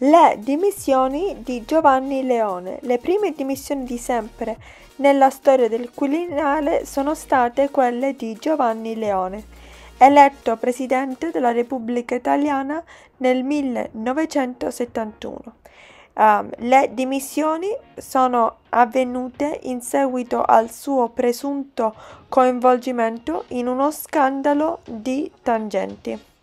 Le dimissioni di Giovanni Leone, le prime dimissioni di sempre nella storia del Quirinale sono state quelle di Giovanni Leone, eletto Presidente della Repubblica Italiana nel 1971. Um, ehm, le dimissioni sono avvenute in seguito al suo presunto coinvolgimento in uno scandalo di tangenti.